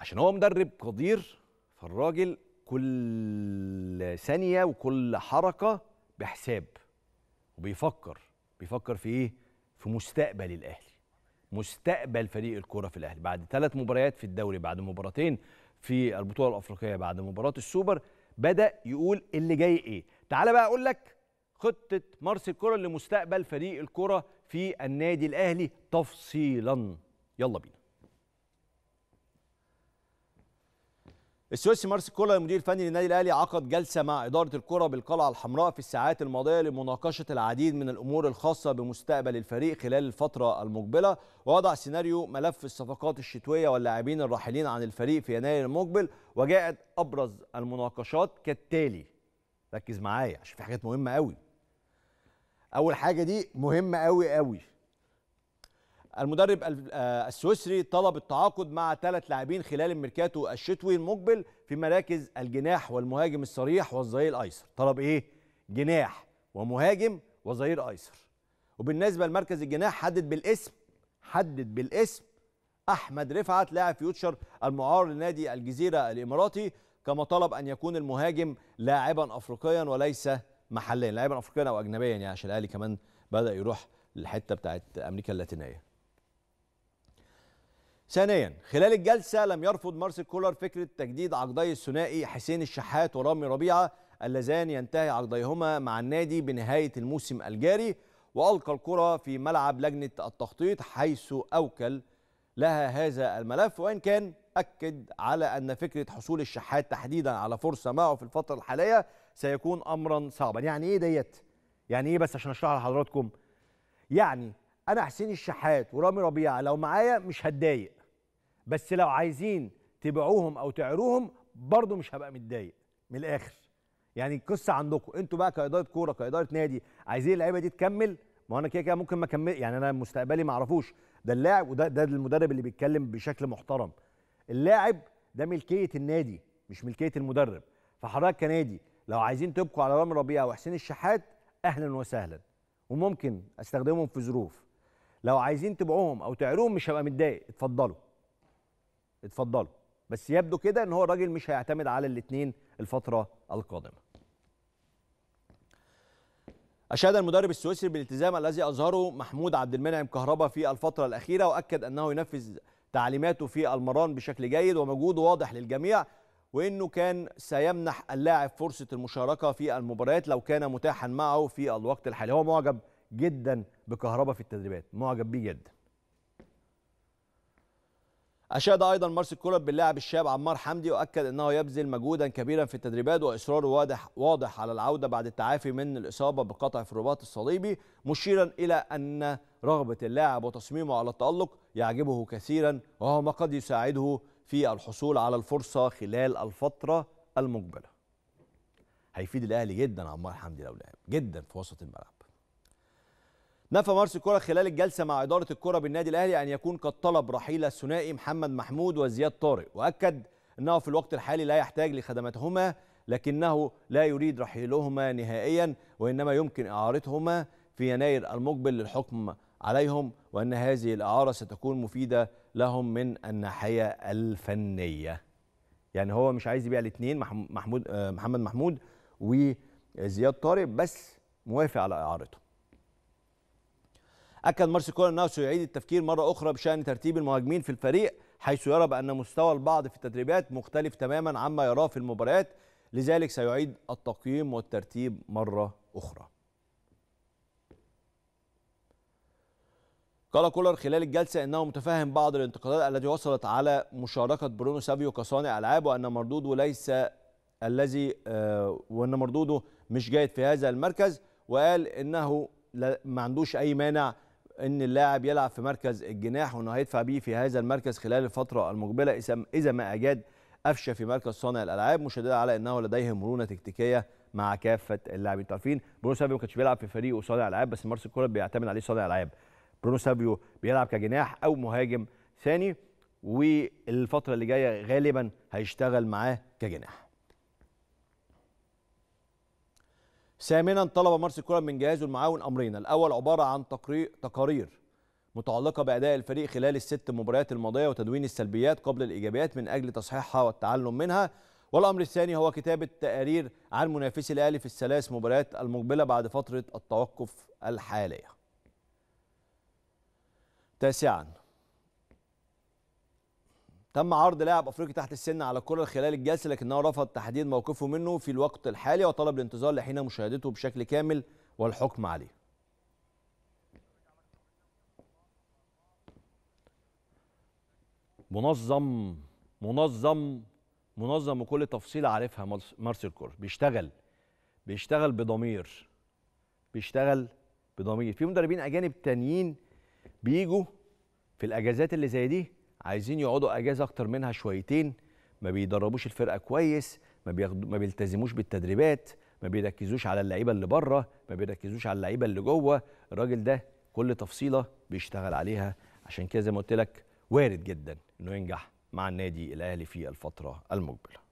عشان هو مدرب قدير فالراجل كل ثانية وكل حركة بحساب وبيفكر بيفكر في ايه؟ في مستقبل الاهلي مستقبل فريق الكرة في الاهلي بعد ثلاث مباريات في الدوري بعد مباراتين في البطولة الافريقية بعد مباراة السوبر بدأ يقول اللي جاي ايه تعالى بقى اقول لك خطة مارسيل الكرة لمستقبل فريق الكرة في النادي الاهلي تفصيلا يلا بينا السويسي مارسيل كولر المدير الفني للنادي الاهلي عقد جلسه مع اداره الكره بالقلعه الحمراء في الساعات الماضيه لمناقشه العديد من الامور الخاصه بمستقبل الفريق خلال الفتره المقبله ووضع سيناريو ملف الصفقات الشتويه واللاعبين الراحلين عن الفريق في يناير المقبل وجاءت ابرز المناقشات كالتالي ركز معايا عشان في حاجات مهمه قوي اول حاجه دي مهمه قوي قوي المدرب آه، السويسري طلب التعاقد مع ثلاث لاعبين خلال الميركاتو الشتوي المقبل في مراكز الجناح والمهاجم الصريح والظهير الايسر طلب ايه جناح ومهاجم وظهير ايسر وبالنسبه لمركز الجناح حدد بالاسم حدد بالاسم احمد رفعت لاعب فيوتشر المعار لنادي الجزيره الاماراتي كما طلب ان يكون المهاجم لاعبا افريقيا وليس محليا لاعبا افريقيا او اجنبيا يعني عشان الاهلي كمان بدا يروح للحته بتاعت امريكا اللاتينيه ثانيا خلال الجلسة لم يرفض مارسيل كولر فكرة تجديد عقدي الثنائي حسين الشحات ورامي ربيعة اللذان ينتهي عقديهما مع النادي بنهاية الموسم الجاري وألقى الكرة في ملعب لجنة التخطيط حيث أوكل لها هذا الملف وإن كان أكد على أن فكرة حصول الشحات تحديدا على فرصة معه في الفترة الحالية سيكون أمرا صعبا يعني إيه ديت؟ يعني إيه بس عشان أشرحها لحضراتكم؟ يعني أنا حسين الشحات ورامي ربيعة لو معايا مش هتضايق بس لو عايزين تبيعوهم او تعروهم برضه مش هبقى متضايق من الاخر يعني القصه عندكم انتوا بقى كاداره كوره كاداره نادي عايزين اللعيبه دي تكمل ما انا كده كده ممكن ما اكمل يعني انا مستقبلي ما اعرفوش ده اللاعب وده ده المدرب اللي بيتكلم بشكل محترم اللاعب ده ملكيه النادي مش ملكيه المدرب فحضرتك كنادي لو عايزين تبقوا على رامي ربيعه وحسين الشحات اهلا وسهلا وممكن استخدمهم في ظروف لو عايزين تبيعوهم او تعروهم مش هبقى متضايق اتفضلوا اتفضلوا بس يبدو كده ان هو الراجل مش هيعتمد على الاثنين الفتره القادمه أشاد المدرب السويسري بالالتزام الذي أظهره محمود عبد المنعم كهربا في الفترة الأخيرة وأكد أنه ينفذ تعليماته في المران بشكل جيد ومجهوده واضح للجميع وأنه كان سيمنح اللاعب فرصة المشاركة في المباريات لو كان متاحا معه في الوقت الحالي هو معجب جدا بكهربا في التدريبات معجب بيه جدا أشاد أيضا مارسيل كولر باللاعب الشاب عمار حمدي وأكد أنه يبذل مجهودا كبيرا في التدريبات وإصراره واضح واضح على العودة بعد التعافي من الإصابة بقطع في الرباط الصليبي مشيرا إلى أن رغبة اللاعب وتصميمه على التألق يعجبه كثيرا وهو ما قد يساعده في الحصول على الفرصة خلال الفترة المقبلة هيفيد الأهلي جدا عمار حمدي لو لعب جدا في وسط الملعب نفى مارس الكرة خلال الجلسة مع إدارة الكرة بالنادي الأهلي أن يكون قد طلب رحيل الثنائي محمد محمود وزياد طارق وأكد أنه في الوقت الحالي لا يحتاج لخدماتهما لكنه لا يريد رحيلهما نهائيا وإنما يمكن إعارتهما في يناير المقبل للحكم عليهم وأن هذه الإعارة ستكون مفيدة لهم من الناحية الفنية يعني هو مش عايز يبيع الاثنين محمود آه، محمد محمود وزياد طارق بس موافق على إعارته أكد كولر أنه سيعيد التفكير مرة أخرى بشأن ترتيب المهاجمين في الفريق حيث يرى بأن مستوى البعض في التدريبات مختلف تماما عما يراه في المباريات لذلك سيعيد التقييم والترتيب مرة أخرى قال كولر خلال الجلسة أنه متفهم بعض الانتقادات التي وصلت على مشاركة برونو سافيو كصانع ألعاب وأن مردوده ليس الذي آه، وأن مردوده مش جيد في هذا المركز وقال أنه ما عندوش أي مانع ان اللاعب يلعب في مركز الجناح وانه هيدفع بيه في هذا المركز خلال الفتره المقبله اذا ما اجاد قفشه في مركز صانع الالعاب مشدده على انه لديه مرونه تكتيكيه مع كافه اللاعبين تعرفين عارفين برونو سافيو ما كانش بيلعب في فريقه صانع العاب بس مارس الكوره بيعتمد عليه صانع العاب برونو سافيو بيلعب كجناح او مهاجم ثاني والفتره اللي جايه غالبا هيشتغل معاه كجناح ثامنا طلب مارس الكره من جهازه المعاون امرين الاول عباره عن تقارير متعلقه باداء الفريق خلال الست مباريات الماضيه وتدوين السلبيات قبل الايجابيات من اجل تصحيحها والتعلم منها والامر الثاني هو كتابه تقارير عن منافسي الاهلي في الثلاث مباريات المقبله بعد فتره التوقف الحاليه تاسعا تم عرض لاعب افريقي تحت السن على الكره خلال الجلسه لكنه رفض تحديد موقفه منه في الوقت الحالي وطلب الانتظار لحين مشاهدته بشكل كامل والحكم عليه منظم منظم منظم وكل تفصيله عارفها مارسيل كور بيشتغل بيشتغل بضمير بيشتغل بضمير في مدربين اجانب تانيين بيجوا في الاجازات اللي زي دي عايزين يقعدوا اجازه اكتر منها شويتين ما بيدربوش الفرقه كويس ما بياخدوا ما بيلتزموش بالتدريبات ما بيركزوش على اللعيبه اللي بره ما بيركزوش على اللعيبه اللي جوه الراجل ده كل تفصيله بيشتغل عليها عشان كده زي ما قلت لك وارد جدا انه ينجح مع النادي الاهلي في الفتره المقبله